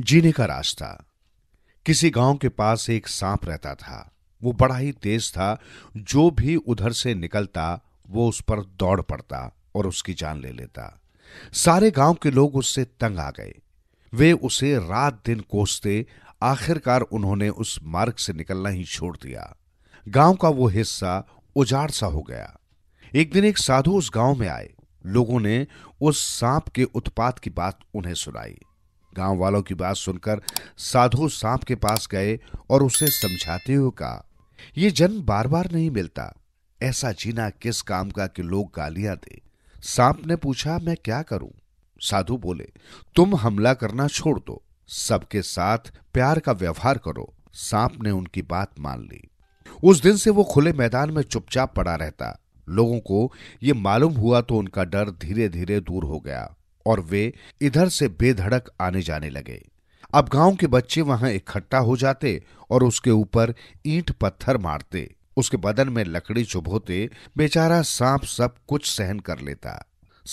जीने का रास्ता किसी गांव के पास एक सांप रहता था वो बड़ा ही तेज था जो भी उधर से निकलता वो उस पर दौड़ पड़ता और उसकी जान ले लेता सारे गांव के लोग उससे तंग आ गए वे उसे रात दिन कोसते आखिरकार उन्होंने उस मार्ग से निकलना ही छोड़ दिया गांव का वो हिस्सा उजाड़ सा हो गया एक दिन एक साधु उस गांव में आए लोगों ने उस सांप के उत्पात की बात उन्हें सुनाई गांव वालों की बात सुनकर साधु सांप के पास गए और उसे समझाते हुए कहा यह जन्म बार बार नहीं मिलता ऐसा जीना किस काम का कि लोग गालियां दे सांप ने पूछा मैं क्या करूं साधु बोले तुम हमला करना छोड़ दो सबके साथ प्यार का व्यवहार करो सांप ने उनकी बात मान ली उस दिन से वो खुले मैदान में चुपचाप पड़ा रहता लोगों को ये मालूम हुआ तो उनका डर धीरे धीरे दूर हो गया और वे इधर से बेधड़क आने जाने लगे अब गांव के बच्चे वहां इकट्ठा हो जाते और उसके ऊपर ईंट पत्थर मारते उसके बदन में लकड़ी चुभोते बेचारा सांप सब कुछ सहन कर लेता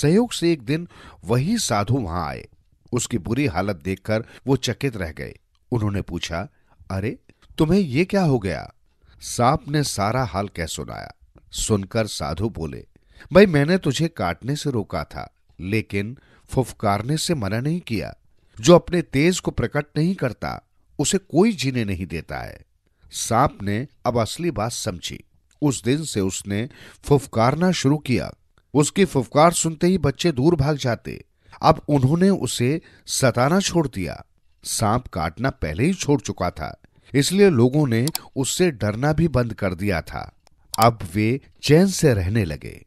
सहयोग से एक दिन वही साधु वहां आए उसकी बुरी हालत देखकर वो चकित रह गए उन्होंने पूछा अरे तुम्हें ये क्या हो गया सांप ने सारा हाल कह सुनाया सुनकर साधु बोले भाई मैंने तुझे काटने से रोका था लेकिन फुफकारने से मना नहीं किया जो अपने तेज को प्रकट नहीं करता उसे कोई जीने नहीं देता है सांप ने अब असली बात समझी उस दिन से उसने फुफकारना शुरू किया उसकी फुफकार सुनते ही बच्चे दूर भाग जाते अब उन्होंने उसे सताना छोड़ दिया सांप काटना पहले ही छोड़ चुका था इसलिए लोगों ने उससे डरना भी बंद कर दिया था अब वे चैन से रहने लगे